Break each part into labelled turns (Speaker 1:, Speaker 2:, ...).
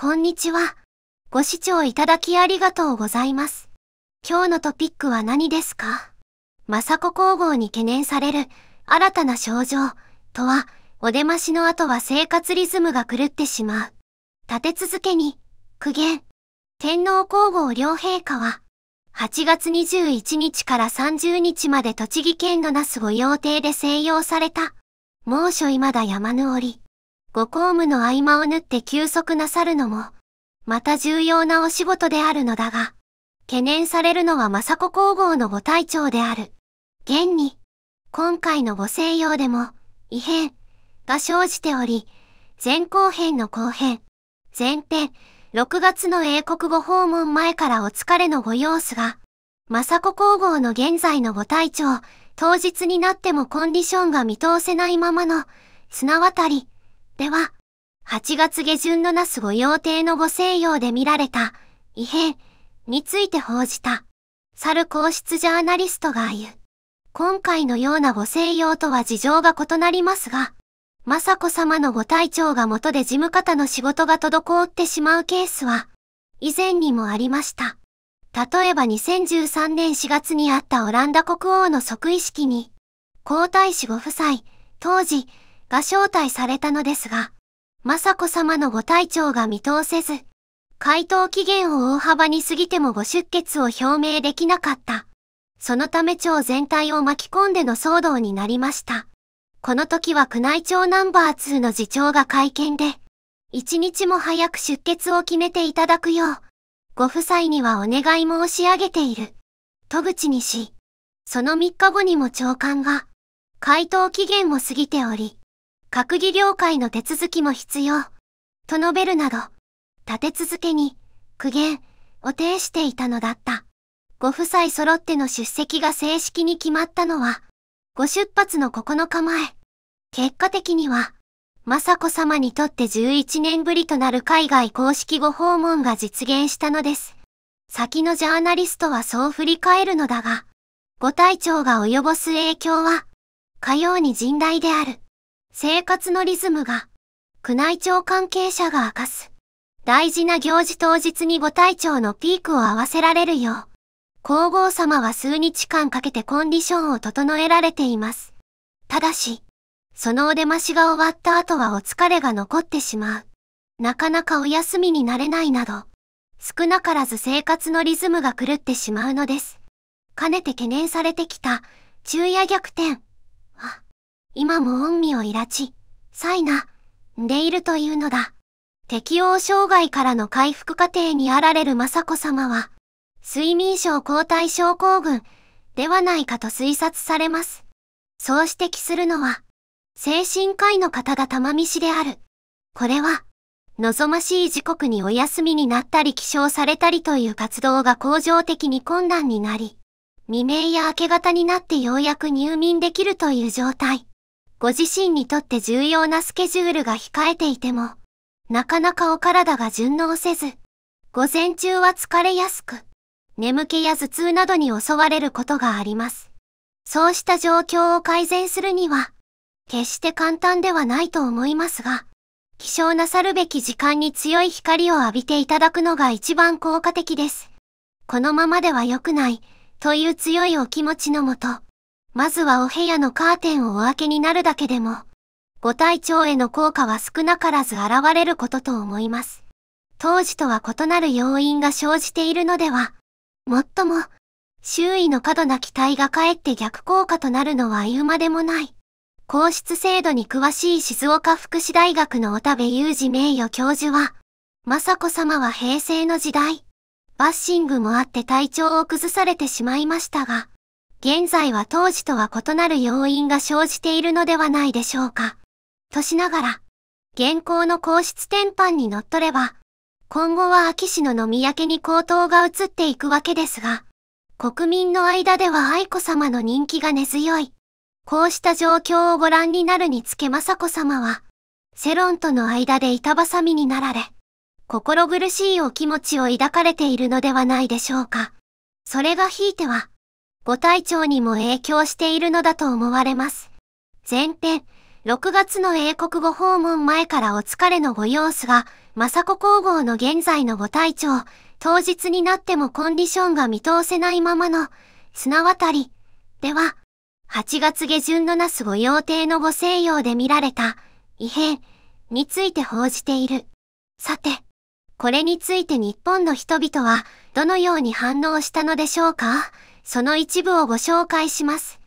Speaker 1: こんにちは。ご視聴いただきありがとうございます。今日のトピックは何ですか雅子皇后に懸念される新たな症状とは、お出ましの後は生活リズムが狂ってしまう。立て続けに、苦言。天皇皇后両陛下は、8月21日から30日まで栃木県の那須御用邸で静養された。猛暑未だ山ぬおり。ご公務の合間を縫って休息なさるのも、また重要なお仕事であるのだが、懸念されるのは雅子皇后のご隊長である。現に、今回のご西洋でも、異変が生じており、前後編の後編、前編、6月の英国ご訪問前からお疲れのご様子が、雅子皇后の現在のご隊長、当日になってもコンディションが見通せないままの、綱渡り、では、8月下旬の那須御用邸のご西洋で見られた異変について報じた、猿皇室ジャーナリストが言う。今回のようなご静養とは事情が異なりますが、雅子様のご体調が元で事務方の仕事が滞ってしまうケースは、以前にもありました。例えば2013年4月にあったオランダ国王の即位式に、皇太子ご夫妻、当時、が招待されたのですが、雅子様のご体調が見通せず、回答期限を大幅に過ぎてもご出血を表明できなかった。そのため町全体を巻き込んでの騒動になりました。この時は宮内庁ナンバー2の次長が会見で、一日も早く出血を決めていただくよう、ご夫妻にはお願い申し上げている、戸口にし、その3日後にも長官が、回答期限も過ぎており、閣議了解の手続きも必要、と述べるなど、立て続けに、苦言、を呈していたのだった。ご夫妻揃っての出席が正式に決まったのは、ご出発の9日前。結果的には、雅子さまにとって11年ぶりとなる海外公式ご訪問が実現したのです。先のジャーナリストはそう振り返るのだが、ご体調が及ぼす影響は、かように甚大である。生活のリズムが、宮内庁関係者が明かす、大事な行事当日にご体調のピークを合わせられるよう、皇后様は数日間かけてコンディションを整えられています。ただし、そのお出ましが終わった後はお疲れが残ってしまう。なかなかお休みになれないなど、少なからず生活のリズムが狂ってしまうのです。かねて懸念されてきた、昼夜逆転。今も恩義をいらち、サイナ、でいるというのだ。適応障害からの回復過程にあられる雅子様は、睡眠症抗体症候群ではないかと推察されます。そう指摘するのは、精神科医の方が玉見市である。これは、望ましい時刻にお休みになったり起床されたりという活動が恒常的に困難になり、未明や明け方になってようやく入眠できるという状態。ご自身にとって重要なスケジュールが控えていても、なかなかお体が順応せず、午前中は疲れやすく、眠気や頭痛などに襲われることがあります。そうした状況を改善するには、決して簡単ではないと思いますが、希少なさるべき時間に強い光を浴びていただくのが一番効果的です。このままでは良くない、という強いお気持ちのもと、まずはお部屋のカーテンをお開けになるだけでも、ご体調への効果は少なからず現れることと思います。当時とは異なる要因が生じているのでは、もっとも、周囲の過度な期待がかえって逆効果となるのは言うまでもない。皇室制度に詳しい静岡福祉大学の小田部裕二名誉教授は、雅子さまは平成の時代、バッシングもあって体調を崩されてしまいましたが、現在は当時とは異なる要因が生じているのではないでしょうか。としながら、現行の皇室転換に則っれば、今後は秋篠の宮家に高騰が移っていくわけですが、国民の間では愛子様の人気が根強い。こうした状況をご覧になるにつけ雅子様は、世論との間で板挟みになられ、心苦しいお気持ちを抱かれているのではないでしょうか。それがひいては、ご体調にも影響しているのだと思われます。前編、6月の英国ご訪問前からお疲れのご様子が、雅子皇后の現在のご体調、当日になってもコンディションが見通せないままの、綱渡り、では、8月下旬のなすご用邸のご西洋で見られた、異変、について報じている。さて、これについて日本の人々は、どのように反応したのでしょうかその一部をご紹介します。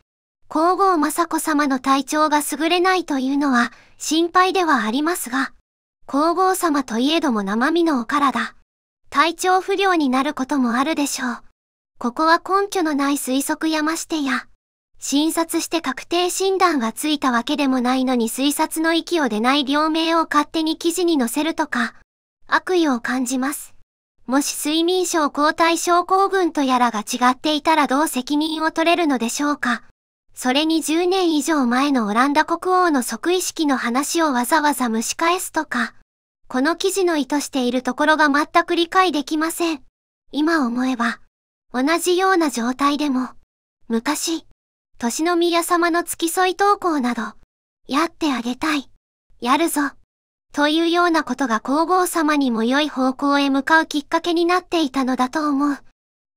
Speaker 1: 皇后雅子様の体調が優れないというのは心配ではありますが、皇后様といえども生身のお体、体調不良になることもあるでしょう。ここは根拠のない推測やましてや、診察して確定診断がついたわけでもないのに推察の域を出ない病名を勝手に記事に載せるとか、悪意を感じます。もし睡眠症抗体症候群とやらが違っていたらどう責任を取れるのでしょうか。それに10年以上前のオランダ国王の即位式の話をわざわざ蒸し返すとか、この記事の意図しているところが全く理解できません。今思えば、同じような状態でも、昔、年の宮様の付き添い投稿など、やってあげたい。やるぞ。というようなことが皇后様にも良い方向へ向かうきっかけになっていたのだと思う。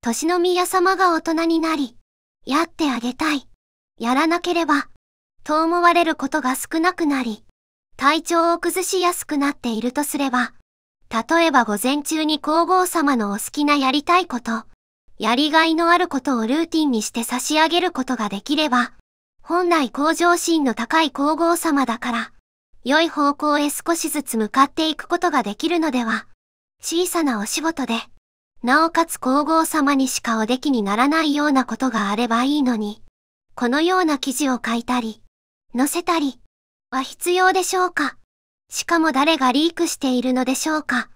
Speaker 1: 年の宮様が大人になり、やってあげたい。やらなければ、と思われることが少なくなり、体調を崩しやすくなっているとすれば、例えば午前中に皇后様のお好きなやりたいこと、やりがいのあることをルーティンにして差し上げることができれば、本来向上心の高い皇后様だから、良い方向へ少しずつ向かっていくことができるのでは、小さなお仕事で、なおかつ皇后様にしかお出来にならないようなことがあればいいのに、このような記事を書いたり、載せたり、は必要でしょうかしかも誰がリークしているのでしょうか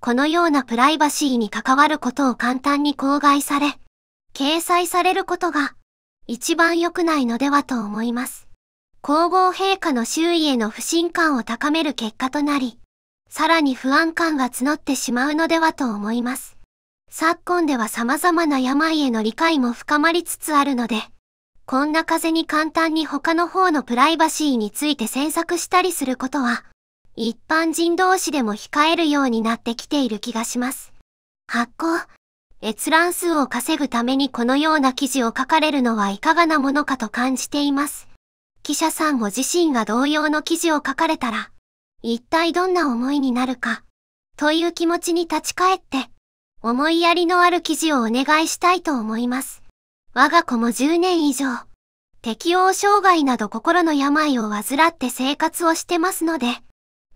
Speaker 1: このようなプライバシーに関わることを簡単に公害され、掲載されることが、一番良くないのではと思います。皇后陛下の周囲への不信感を高める結果となり、さらに不安感が募ってしまうのではと思います。昨今では様々な病への理解も深まりつつあるので、こんな風に簡単に他の方のプライバシーについて詮索したりすることは、一般人同士でも控えるようになってきている気がします。発行、閲覧数を稼ぐためにこのような記事を書かれるのはいかがなものかと感じています。記者さんご自身が同様の記事を書かれたら、一体どんな思いになるか、という気持ちに立ち返って、思いやりのある記事をお願いしたいと思います。我が子も10年以上、適応障害など心の病を患って生活をしてますので、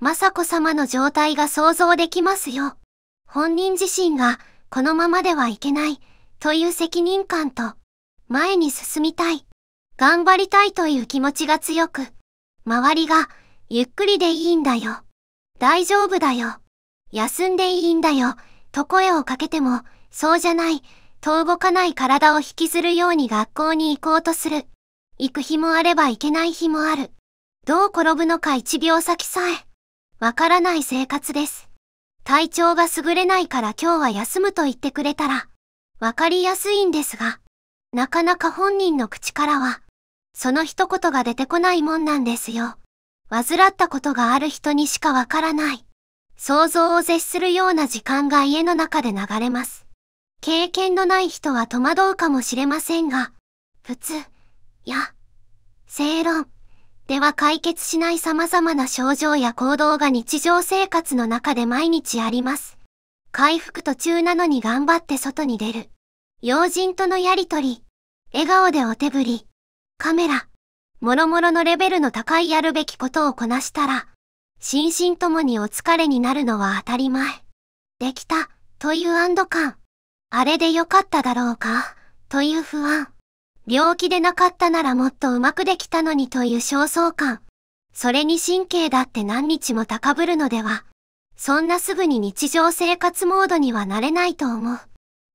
Speaker 1: 雅子様の状態が想像できますよ。本人自身が、このままではいけない、という責任感と、前に進みたい、頑張りたいという気持ちが強く、周りが、ゆっくりでいいんだよ。大丈夫だよ。休んでいいんだよ。と声をかけても、そうじゃない、遠ぼかない体を引きずるように学校に行こうとする。行く日もあれば行けない日もある。どう転ぶのか一秒先さえ。わからない生活です。体調が優れないから今日は休むと言ってくれたら、わかりやすいんですが、なかなか本人の口からは、その一言が出てこないもんなんですよ。患ったことがある人にしかわからない。想像を絶するような時間が家の中で流れます。経験のない人は戸惑うかもしれませんが、普通、や、正論、では解決しない様々な症状や行動が日常生活の中で毎日あります。回復途中なのに頑張って外に出る。用人とのやりとり、笑顔でお手振り。カメラ、もろもろのレベルの高いやるべきことをこなしたら、心身ともにお疲れになるのは当たり前。できた、という安堵感。あれでよかっただろうか、という不安。病気でなかったならもっとうまくできたのにという焦燥感。それに神経だって何日も高ぶるのでは。そんなすぐに日常生活モードにはなれないと思う。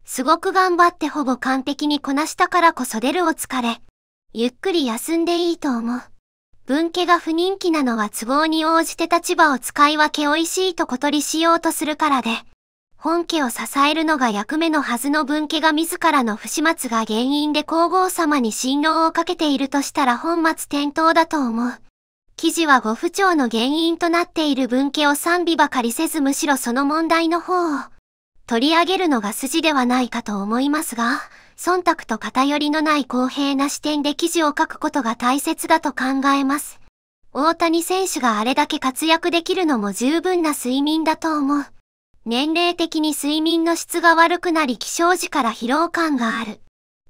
Speaker 1: すごく頑張ってほぼ完璧にこなしたからこそ出るお疲れ。ゆっくり休んでいいと思う。分家が不人気なのは都合に応じて立場を使い分け美味しいと小取りしようとするからで、本家を支えるのが役目のはずの分家が自らの不始末が原因で皇后様に進労をかけているとしたら本末転倒だと思う。記事はご不調の原因となっている分家を賛美ばかりせずむしろその問題の方を取り上げるのが筋ではないかと思いますが、忖度と偏りのない公平な視点で記事を書くことが大切だと考えます。大谷選手があれだけ活躍できるのも十分な睡眠だと思う。年齢的に睡眠の質が悪くなり起床時から疲労感がある。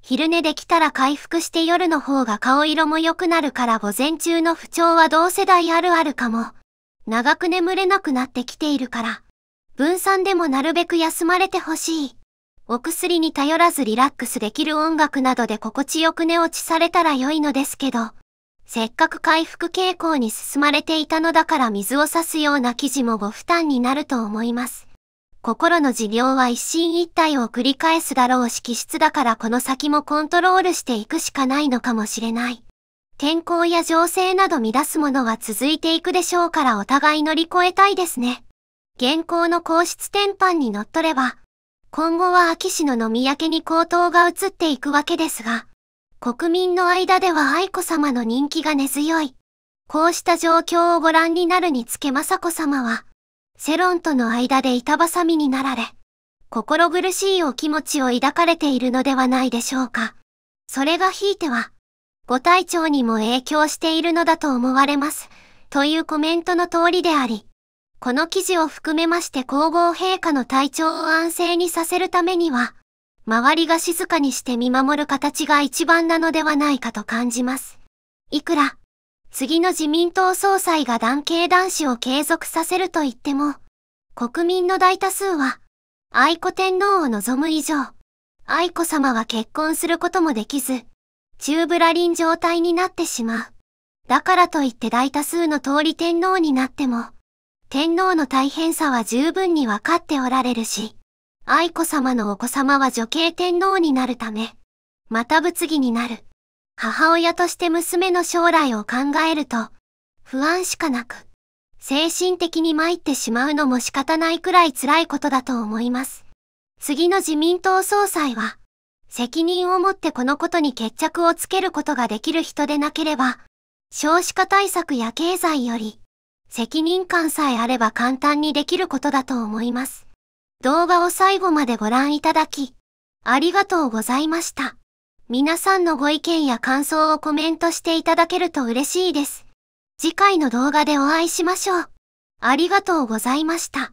Speaker 1: 昼寝できたら回復して夜の方が顔色も良くなるから午前中の不調は同世代あるあるかも。長く眠れなくなってきているから。分散でもなるべく休まれてほしい。お薬に頼らずリラックスできる音楽などで心地よく寝落ちされたら良いのですけど、せっかく回復傾向に進まれていたのだから水を差すような記事もご負担になると思います。心の持病は一進一退を繰り返すだろうし気質だからこの先もコントロールしていくしかないのかもしれない。天候や情勢など乱すものは続いていくでしょうからお互い乗り越えたいですね。現行の皇室転換に乗っとれば、今後は秋篠宮家に高騰が移っていくわけですが、国民の間では愛子様の人気が根強い。こうした状況をご覧になるにつけ雅子様は、世論との間で板挟みになられ、心苦しいお気持ちを抱かれているのではないでしょうか。それがひいては、ご体調にも影響しているのだと思われます、というコメントの通りであり、この記事を含めまして皇后陛下の体調を安静にさせるためには、周りが静かにして見守る形が一番なのではないかと感じます。いくら、次の自民党総裁が男系男子を継続させると言っても、国民の大多数は、愛子天皇を望む以上、愛子様は結婚することもできず、中ぶらりん状態になってしまう。だからといって大多数の通り天皇になっても、天皇の大変さは十分にわかっておられるし、愛子様のお子様は女系天皇になるため、また物議になる。母親として娘の将来を考えると、不安しかなく、精神的に参ってしまうのも仕方ないくらい辛いことだと思います。次の自民党総裁は、責任を持ってこのことに決着をつけることができる人でなければ、少子化対策や経済より、責任感さえあれば簡単にできることだと思います。動画を最後までご覧いただき、ありがとうございました。皆さんのご意見や感想をコメントしていただけると嬉しいです。次回の動画でお会いしましょう。ありがとうございました。